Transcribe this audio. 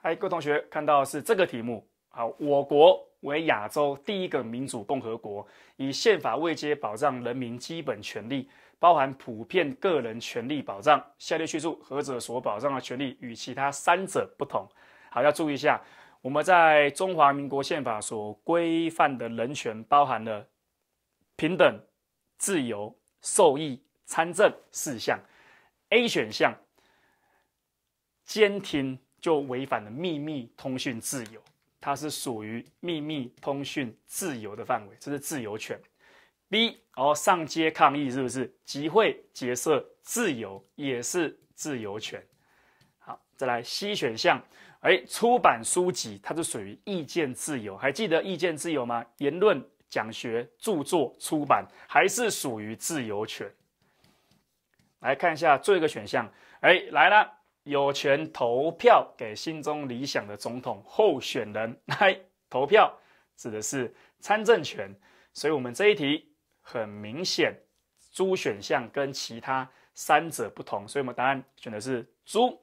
嗨，各位同学，看到是这个题目。好，我国为亚洲第一个民主共和国，以宪法为阶，保障人民基本权利，包含普遍个人权利保障。下列叙述何者所保障的权利与其他三者不同？好，要注意一下，我们在中华民国宪法所规范的人权，包含了平等、自由、受益、参政四项。A 选项监听。就违反了秘密通讯自由，它是属于秘密通讯自由的范围，这是自由权。B，然上街抗议是不是集会结社自由也是自由权？好，再来 C 选项，哎，出版书籍，它是属于意见自由，还记得意见自由吗？言论、讲学、著作、出版，还是属于自由权？来看一下最后一个选项，哎，来了。有权投票给心中理想的总统候选人来 投票，指的是参政权。所以，我们这一题很明显，猪选项跟其他三者不同，所以我们答案选的是猪。